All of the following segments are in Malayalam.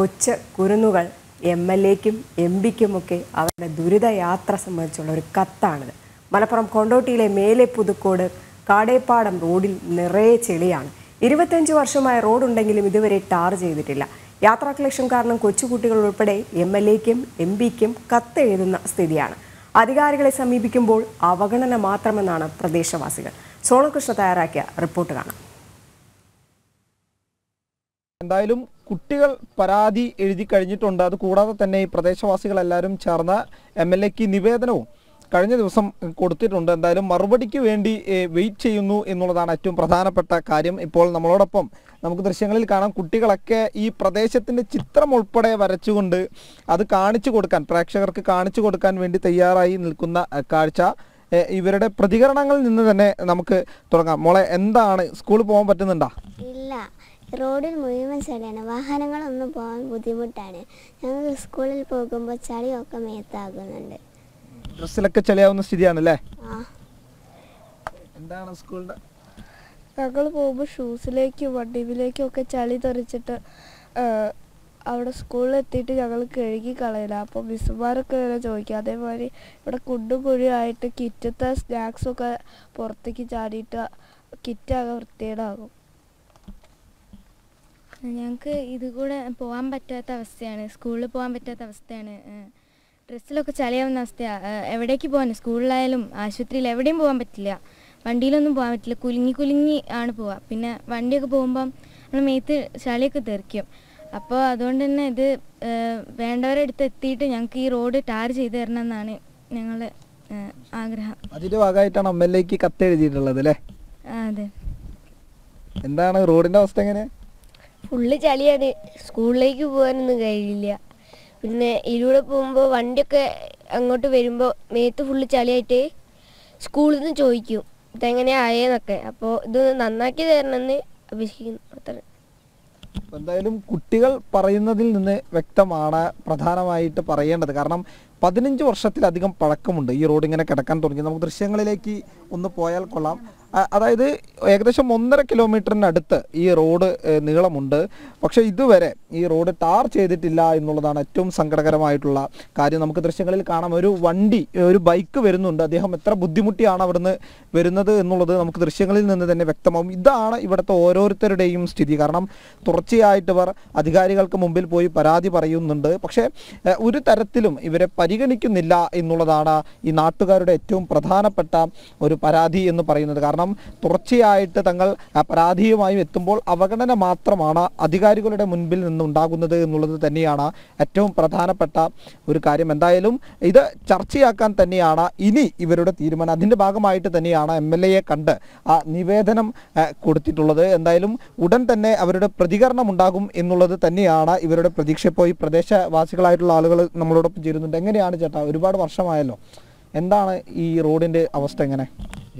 കൊച്ച കുരുന്നുകൾ എം എൽ എക്കും എം പിക്കുമൊക്കെ അവരുടെ ദുരിതയാത്ര സംബന്ധിച്ചുള്ള ഒരു കത്താണിത് മലപ്പുറം കൊണ്ടോട്ടിയിലെ മേലെ പുതുക്കോട് കാടേപ്പാടം റോഡിൽ നിറയെ ചെളിയാണ് ഇരുപത്തഞ്ച് വർഷമായ റോഡുണ്ടെങ്കിലും ഇതുവരെ ടാർ ചെയ്തിട്ടില്ല ക്ലേശം കാരണം കൊച്ചുകുട്ടികൾ ഉൾപ്പെടെ എം എൽ എക്കും എം പിക്കും കത്തെഴുതുന്ന സ്ഥിതിയാണ് അധികാരികളെ സമീപിക്കുമ്പോൾ അവഗണന മാത്രമെന്നാണ് പ്രദേശവാസികൾ സോണകൃഷ്ണ തയ്യാറാക്കിയ റിപ്പോർട്ട് കാണാം എന്തായാലും കുട്ടികൾ പരാതി എഴുതി കഴിഞ്ഞിട്ടുണ്ട് അത് കൂടാതെ തന്നെ ഈ പ്രദേശവാസികളെല്ലാവരും ചേർന്ന് എം എൽ എക്ക് നിവേദനവും കഴിഞ്ഞ ദിവസം കൊടുത്തിട്ടുണ്ട് എന്തായാലും മറുപടിക്ക് വേണ്ടി വെയിറ്റ് ചെയ്യുന്നു എന്നുള്ളതാണ് ഏറ്റവും പ്രധാനപ്പെട്ട കാര്യം ഇപ്പോൾ നമ്മളോടൊപ്പം നമുക്ക് ദൃശ്യങ്ങളിൽ കാണാം കുട്ടികളൊക്കെ ഈ പ്രദേശത്തിൻ്റെ ചിത്രം ഉൾപ്പെടെ വരച്ചുകൊണ്ട് അത് കാണിച്ചു കൊടുക്കാൻ പ്രേക്ഷകർക്ക് കാണിച്ചു കൊടുക്കാൻ വേണ്ടി തയ്യാറായി നിൽക്കുന്ന കാഴ്ച ഇവരുടെ പ്രതികരണങ്ങളിൽ നിന്ന് തന്നെ നമുക്ക് തുടങ്ങാം മോളെ എന്താണ് സ്കൂളിൽ പോകാൻ പറ്റുന്നുണ്ടോ ഇല്ല റോഡിൽ മുഴുവൻ ചളിയാണ് വാഹനങ്ങളൊന്നും പോകാൻ ബുദ്ധിമുട്ടാണ് ഞങ്ങൾ സ്കൂളിൽ പോകുമ്പോൾ ചളിയൊക്കെ മേത്താകുന്നുണ്ട് ഡ്രസ്സിലൊക്കെ ചളിയാവുന്ന സ്ഥിതിയാണല്ലേ എന്താണ് സ്കൂളിൻ്റെ ഞങ്ങൾ പോകുമ്പോൾ ഷൂസിലേക്കും വണ്ടിയിലേക്കും ഒക്കെ ചളി തെറിച്ചിട്ട് അവിടെ സ്കൂളിൽ എത്തിയിട്ട് ഞങ്ങൾ കഴുകി കളയില്ല അപ്പോൾ മിസ്സുമാരൊക്കെ വരെ ചോദിക്കും അതേമാതിരി ഇവിടെ കുണ്ടും കുഴിയായിട്ട് കിറ്റത്തെ സ്നാക്സൊക്കെ പുറത്തേക്ക് ചാടിയിട്ട് കിറ്റാകെ വൃത്തിയേടാകും ഞങ്ങൾക്ക് ഇതുകൂടെ പോകാൻ പറ്റാത്ത അവസ്ഥയാണ് സ്കൂളിൽ പോകാൻ പറ്റാത്ത അവസ്ഥയാണ് ഡ്രസ്സിലൊക്കെ ചളിയാവുന്ന അവസ്ഥയാണ് എവിടേക്ക് പോകാൻ സ്കൂളിലായാലും ആശുപത്രിയിൽ എവിടെയും പോകാൻ പറ്റില്ല വണ്ടിയിലൊന്നും പോകാൻ പറ്റില്ല കുലുങ്ങി കുലുങ്ങി ആണ് പോവുക പിന്നെ വണ്ടിയൊക്കെ പോകുമ്പം നമ്മൾ മേത്ത് ചളിയൊക്കെ തെറിക്കും അപ്പോൾ അതുകൊണ്ട് തന്നെ ഇത് വേണ്ടവരെ അടുത്ത് എത്തിയിട്ട് ഞങ്ങൾക്ക് ഈ റോഡ് ടാർ ചെയ്ത് തരണം എന്നാണ് ഞങ്ങൾ ആഗ്രഹം അതിന്റെ ഭാഗമായിട്ടാണ് എം കത്ത് എഴുതിയിട്ടുള്ളത് അല്ലേ അതെ എന്താണ് റോഡിന്റെ അവസ്ഥ എങ്ങനെയാ ഫുള്ള് ചളിയാണ് സ്കൂളിലേക്ക് പോകാനൊന്നും കഴിയില്ല പിന്നെ ഇതിലൂടെ പോകുമ്പോൾ വണ്ടിയൊക്കെ അങ്ങോട്ട് വരുമ്പോൾ മേത്ത് ഫുള്ള് ചളിയായിട്ട് സ്കൂളിൽ നിന്ന് ചോദിക്കും ഇതെങ്ങനെ ആയെന്നൊക്കെ അപ്പോൾ ഇതൊന്ന് നന്നാക്കി തരണമെന്ന് അപേക്ഷിക്കുന്നു അത്ര എന്തായാലും കുട്ടികൾ പറയുന്നതിൽ നിന്ന് വ്യക്തമാണ് പ്രധാനമായിട്ട് പറയേണ്ടത് കാരണം പതിനഞ്ച് വർഷത്തിലധികം പഴക്കമുണ്ട് ഈ റോഡ് ഇങ്ങനെ കിടക്കാൻ തുടങ്ങി നമുക്ക് ദൃശ്യങ്ങളിലേക്ക് ഒന്ന് പോയാൽ കൊള്ളാം അതായത് ഏകദേശം ഒന്നര കിലോമീറ്ററിനടുത്ത് ഈ റോഡ് നീളമുണ്ട് പക്ഷേ ഇതുവരെ ഈ റോഡ് ടാർ ചെയ്തിട്ടില്ല എന്നുള്ളതാണ് ഏറ്റവും സങ്കടകരമായിട്ടുള്ള കാര്യം നമുക്ക് ദൃശ്യങ്ങളിൽ കാണാം ഒരു വണ്ടി ഒരു ബൈക്ക് വരുന്നുണ്ട് അദ്ദേഹം എത്ര ബുദ്ധിമുട്ടിയാണ് അവിടുന്ന് വരുന്നത് എന്നുള്ളത് നമുക്ക് ദൃശ്യങ്ങളിൽ നിന്ന് തന്നെ വ്യക്തമാവും ഇതാണ് ഇവിടുത്തെ ഓരോരുത്തരുടെയും സ്ഥിതി കാരണം തുടർച്ചയായിട്ട് ഇവർ അധികാരികൾക്ക് മുമ്പിൽ പോയി പരാതി പറയുന്നുണ്ട് പക്ഷേ ഒരു തരത്തിലും ഇവരെ പരിഗണിക്കുന്നില്ല എന്നുള്ളതാണ് ഈ നാട്ടുകാരുടെ ഏറ്റവും പ്രധാനപ്പെട്ട ഒരു പരാതി എന്ന് പറയുന്നത് കാരണം കാരണം തുടർച്ചയായിട്ട് തങ്ങൾ പരാതിയുമായും എത്തുമ്പോൾ അവഗണന മാത്രമാണ് അധികാരികളുടെ മുൻപിൽ നിന്നുണ്ടാകുന്നത് എന്നുള്ളത് തന്നെയാണ് ഏറ്റവും പ്രധാനപ്പെട്ട ഒരു കാര്യം എന്തായാലും ഇത് ചർച്ചയാക്കാൻ തന്നെയാണ് ഇനി ഇവരുടെ തീരുമാനം അതിൻ്റെ ഭാഗമായിട്ട് തന്നെയാണ് എം കണ്ട് ആ നിവേദനം കൊടുത്തിട്ടുള്ളത് എന്തായാലും ഉടൻ തന്നെ അവരുടെ പ്രതികരണം ഉണ്ടാകും എന്നുള്ളത് തന്നെയാണ് ഇവരുടെ പ്രതീക്ഷ ഇപ്പോൾ ഈ പ്രദേശവാസികളായിട്ടുള്ള ആളുകൾ നമ്മളോടൊപ്പം ചേരുന്നുണ്ട് എങ്ങനെയാണ് ചേട്ടാ ഒരുപാട് വർഷമായല്ലോ എന്താണ് ഈ റോഡിൻ്റെ അവസ്ഥ എങ്ങനെ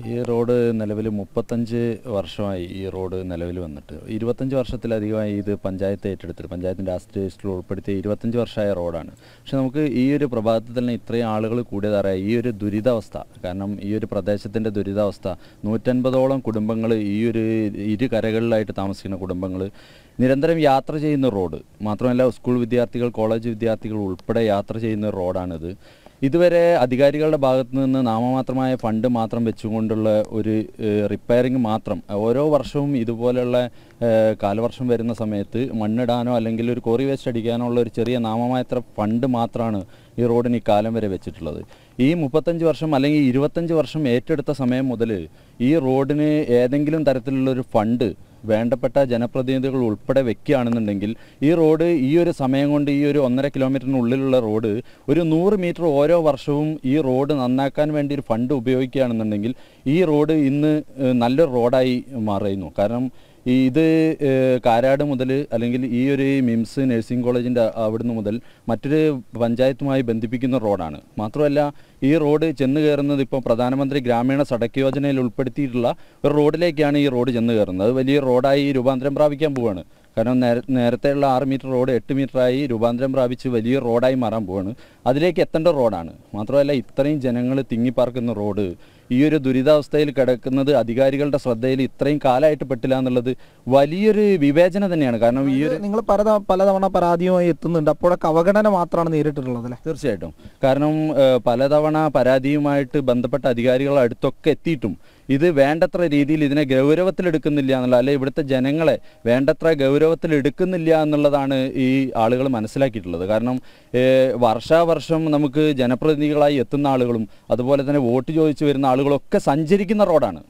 ഈ റോഡ് നിലവിൽ മുപ്പത്തഞ്ച് വർഷമായി ഈ റോഡ് നിലവിൽ വന്നിട്ട് ഇരുപത്തഞ്ച് വർഷത്തിലധികമായി ഇത് പഞ്ചായത്ത് ഏറ്റെടുത്തിട്ട് പഞ്ചായത്തിൻ്റെ ആസ്തി ഉൾപ്പെടുത്തിയ ഇരുപത്തഞ്ച് വർഷമായ റോഡാണ് പക്ഷെ നമുക്ക് ഈ ഒരു പ്രഭാതത്തിൽ തന്നെ ഇത്രയും ആളുകൾ കൂടിയതറിയാം ഈ ഒരു ദുരിതാവസ്ഥ കാരണം ഈ ഒരു പ്രദേശത്തിൻ്റെ ദുരിതാവസ്ഥ നൂറ്റൻപതോളം കുടുംബങ്ങൾ ഈ ഒരു ഇരു കരകളിലായിട്ട് താമസിക്കുന്ന കുടുംബങ്ങൾ നിരന്തരം യാത്ര ചെയ്യുന്ന റോഡ് മാത്രമല്ല സ്കൂൾ വിദ്യാർത്ഥികൾ കോളേജ് വിദ്യാർത്ഥികൾ ഉൾപ്പെടെ യാത്ര ചെയ്യുന്ന റോഡാണിത് ഇതുവരെ അധികാരികളുടെ ഭാഗത്തു നിന്ന് നാമമാത്രമായ ഫണ്ട് മാത്രം വെച്ചുകൊണ്ടുള്ള ഒരു റിപ്പയറിംഗ് മാത്രം ഓരോ വർഷവും ഇതുപോലെയുള്ള കാലവർഷം വരുന്ന സമയത്ത് മണ്ണിടാനോ അല്ലെങ്കിൽ ഒരു കോറി വേസ്റ്റ് അടിക്കാനോ ഉള്ള ഒരു ചെറിയ നാമമാത്ര ഫണ്ട് മാത്രമാണ് ഈ റോഡിന് ഇക്കാലം വരെ വെച്ചിട്ടുള്ളത് ഈ മുപ്പത്തഞ്ച് വർഷം അല്ലെങ്കിൽ ഇരുപത്തഞ്ച് വർഷം ഏറ്റെടുത്ത സമയം മുതൽ ഈ റോഡിന് ഏതെങ്കിലും തരത്തിലുള്ളൊരു ഫണ്ട് വേണ്ടപ്പെട്ട ജനപ്രതിനിധികൾ ഉൾപ്പെടെ വെക്കുകയാണെന്നുണ്ടെങ്കിൽ ഈ റോഡ് ഈ ഒരു സമയം കൊണ്ട് ഈ ഒരു ഒന്നര കിലോമീറ്ററിനുള്ളിലുള്ള റോഡ് ഒരു നൂറ് മീറ്റർ ഓരോ വർഷവും ഈ റോഡ് നന്നാക്കാൻ വേണ്ടി ഒരു ഫണ്ട് ഉപയോഗിക്കുകയാണെന്നുണ്ടെങ്കിൽ ഈ റോഡ് ഇന്ന് നല്ലൊരു റോഡായി മാറുന്നു കാരണം ഇത് കാരാട് മുതൽ അല്ലെങ്കിൽ ഈ ഒരു മിംസ് നഴ്സിംഗ് കോളേജിൻ്റെ അവിടുന്ന് മുതൽ മറ്റൊരു പഞ്ചായത്തുമായി ബന്ധിപ്പിക്കുന്ന റോഡാണ് മാത്രമല്ല ഈ റോഡ് ചെന്ന് കയറുന്നത് ഇപ്പോൾ പ്രധാനമന്ത്രി ഗ്രാമീണ സടക്ക് യോജനയിൽ ഉൾപ്പെടുത്തിയിട്ടുള്ള ഒരു റോഡിലേക്കാണ് ഈ റോഡ് ചെന്ന് കയറുന്നത് അത് വലിയ റോഡായി രൂപാന്തരം പ്രാപിക്കാൻ പോവുകയാണ് കാരണം നേരത്തെയുള്ള ആറ് മീറ്റർ റോഡ് എട്ട് മീറ്ററായി രൂപാന്തരം പ്രാപിച്ച് വലിയ റോഡായി മാറാൻ പോവാണ് അതിലേക്ക് എത്തേണ്ട റോഡാണ് മാത്രമല്ല ഇത്രയും ജനങ്ങൾ തിങ്ങിപ്പാർക്കുന്ന റോഡ് ഈ ഒരു ദുരിതാവസ്ഥയിൽ കിടക്കുന്നത് അധികാരികളുടെ ശ്രദ്ധയിൽ ഇത്രയും കാലമായിട്ട് പെട്ടില്ല എന്നുള്ളത് വലിയൊരു വിവേചന തന്നെയാണ് കാരണം ഈ ഒരു നിങ്ങൾ പല പലതവണ പരാതിയുമായി എത്തുന്നുണ്ട് അപ്പോഴൊക്കെ അവഗണന മാത്രമാണ് നേരിട്ടിട്ടുള്ളത് അല്ലേ തീർച്ചയായിട്ടും കാരണം പലതവണ പരാതിയുമായിട്ട് ബന്ധപ്പെട്ട അധികാരികൾ അടുത്തൊക്കെ എത്തിയിട്ടും ഇത് വേണ്ടത്ര രീതിയിൽ ഇതിനെ ഗൗരവത്തിലെടുക്കുന്നില്ല എന്നുള്ള അല്ലെ ഇവിടുത്തെ ജനങ്ങളെ വേണ്ടത്ര ഗൗരവത്തിലെടുക്കുന്നില്ല എന്നുള്ളതാണ് ഈ ആളുകൾ മനസ്സിലാക്കിയിട്ടുള്ളത് കാരണം വർഷാവർഷം നമുക്ക് ജനപ്രതിനിധികളായി എത്തുന്ന ആളുകളും അതുപോലെ തന്നെ വോട്ട് ചോദിച്ചു വരുന്ന ആളുകളൊക്കെ സഞ്ചരിക്കുന്ന റോഡാണ്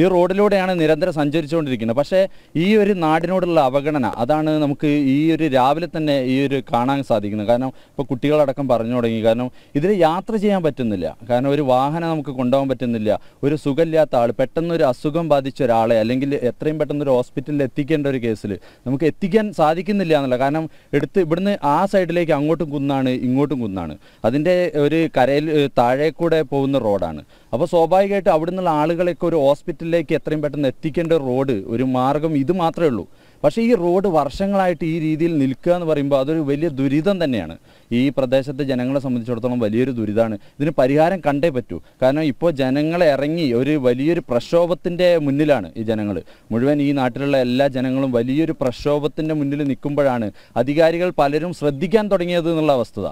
ഈ റോഡിലൂടെയാണ് നിരന്തരം സഞ്ചരിച്ചുകൊണ്ടിരിക്കുന്നത് പക്ഷേ ഈ ഒരു നാടിനോടുള്ള അവഗണന അതാണ് നമുക്ക് ഈ ഒരു രാവിലെ തന്നെ ഈ ഒരു കാണാൻ സാധിക്കുന്നത് കാരണം ഇപ്പോൾ കുട്ടികളടക്കം പറഞ്ഞു തുടങ്ങി കാരണം ഇതിൽ യാത്ര ചെയ്യാൻ പറ്റുന്നില്ല കാരണം ഒരു വാഹനം നമുക്ക് കൊണ്ടുപോകാൻ പറ്റുന്നില്ല ഒരു സുഖമില്ലാത്ത ആൾ പെട്ടെന്ന് ഒരു അസുഖം ബാധിച്ച ഒരാളെ അല്ലെങ്കിൽ എത്രയും പെട്ടെന്ന് ഒരു ഹോസ്പിറ്റലിൽ എത്തിക്കേണ്ട ഒരു കേസിൽ നമുക്ക് എത്തിക്കാൻ സാധിക്കുന്നില്ല എന്നുള്ള കാരണം എടുത്ത് ഇവിടുന്ന് ആ സൈഡിലേക്ക് അങ്ങോട്ടും കുന്നാണ് ഇങ്ങോട്ടും കുന്നാണ് അതിൻ്റെ ഒരു കരയിൽ താഴേക്കൂടെ പോകുന്ന റോഡാണ് അപ്പോൾ സ്വാഭാവികമായിട്ട് അവിടെ നിന്നുള്ള ആളുകളെയൊക്കെ ഒരു ഹോസ്പിറ്റലിലേക്ക് എത്രയും പെട്ടെന്ന് എത്തിക്കേണ്ട റോഡ് ഒരു മാർഗം ഇത് മാത്രമേ ഉള്ളൂ പക്ഷേ ഈ റോഡ് വർഷങ്ങളായിട്ട് ഈ രീതിയിൽ നിൽക്കുക എന്ന് പറയുമ്പോൾ അതൊരു വലിയ ദുരിതം തന്നെയാണ് ഈ പ്രദേശത്തെ ജനങ്ങളെ സംബന്ധിച്ചിടത്തോളം വലിയൊരു ദുരിതമാണ് ഇതിന് പരിഹാരം കണ്ടേ പറ്റൂ കാരണം ഇപ്പോൾ ജനങ്ങളെ ഇറങ്ങി ഒരു വലിയൊരു പ്രക്ഷോഭത്തിൻ്റെ മുന്നിലാണ് ഈ ജനങ്ങൾ മുഴുവൻ ഈ നാട്ടിലുള്ള എല്ലാ ജനങ്ങളും വലിയൊരു പ്രക്ഷോഭത്തിൻ്റെ മുന്നിൽ നിൽക്കുമ്പോഴാണ് അധികാരികൾ പലരും ശ്രദ്ധിക്കാൻ തുടങ്ങിയത് എന്നുള്ള വസ്തുത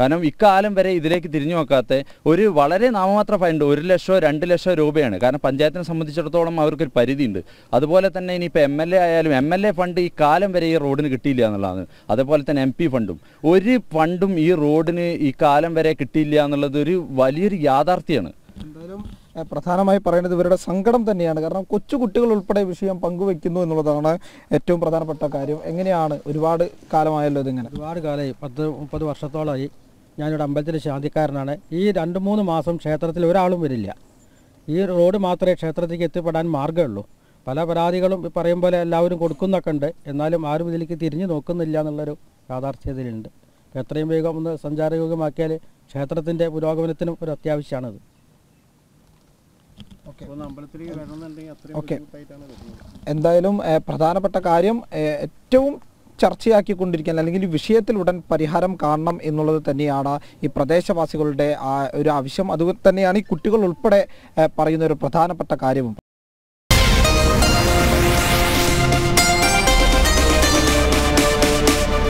കാരണം ഇക്കാലം വരെ ഇതിലേക്ക് തിരിഞ്ഞു നോക്കാത്ത ഒരു വളരെ നാമമാത്ര ഫണ്ട് ഒരു ലക്ഷമോ രണ്ട് ലക്ഷമോ രൂപയാണ് കാരണം പഞ്ചായത്തിനെ സംബന്ധിച്ചിടത്തോളം അവർക്കൊരു പരിധിയുണ്ട് അതുപോലെ തന്നെ ഇനിയിപ്പോൾ എം എൽ എ ആയാലും എം എൽ എ ഫണ്ട് ഈ കാലം വരെ ഈ റോഡിന് കിട്ടിയില്ല എന്നുള്ളതാണ് അതേപോലെ തന്നെ എം പി ഫണ്ടും ഒരു ഫണ്ടും ഈ റോഡിന് ഈ കാലം വരെ കിട്ടിയില്ല എന്നുള്ളത് ഒരു വലിയൊരു യാഥാർത്ഥ്യമാണ് എന്തായാലും പ്രധാനമായി പറയുന്നത് ഇവരുടെ സങ്കടം തന്നെയാണ് കാരണം കൊച്ചു കുട്ടികൾ ഉൾപ്പെടെ വിഷയം പങ്കുവെക്കുന്നു എന്നുള്ളതാണ് ഏറ്റവും പ്രധാനപ്പെട്ട കാര്യം എങ്ങനെയാണ് ഒരുപാട് കാലമായല്ലോ ഇതിങ്ങനെ ഒരുപാട് കാലമായി പത്ത് മുപ്പത് വർഷത്തോളമായി ഞാനിവിടെ അമ്പലത്തിലെ ശാന്തിക്കാരനാണ് ഈ രണ്ട് മൂന്ന് മാസം ക്ഷേത്രത്തിൽ ഒരാളും വരില്ല ഈ റോഡ് മാത്രമേ ക്ഷേത്രത്തിലേക്ക് എത്തിപ്പെടാൻ മാർഗമുള്ളൂ പല പരാതികളും ഈ പറയും പോലെ എല്ലാവരും കൊടുക്കുന്നൊക്കെ ഉണ്ട് എന്നാലും ആരും ഇതിലേക്ക് തിരിഞ്ഞു നോക്കുന്നില്ല എന്നുള്ളൊരു യാഥാർത്ഥ്യതയിലുണ്ട് എത്രയും വേഗം ഒന്ന് സഞ്ചാരയോഗ്യമാക്കിയാൽ ക്ഷേത്രത്തിൻ്റെ പുരോഗമനത്തിനും ഒരു അത്യാവശ്യമാണത് ഓക്കെ എന്തായാലും പ്രധാനപ്പെട്ട കാര്യം ഏറ്റവും ചർച്ചയാക്കിക്കൊണ്ടിരിക്കാൻ അല്ലെങ്കിൽ വിഷയത്തിൽ ഉടൻ പരിഹാരം കാണണം എന്നുള്ളത് തന്നെയാണ് ഈ പ്രദേശവാസികളുടെ ഒരു ആവശ്യം അതുതന്നെയാണ് ഈ കുട്ടികൾ ഉൾപ്പെടെ പറയുന്ന ഒരു പ്രധാനപ്പെട്ട കാര്യവും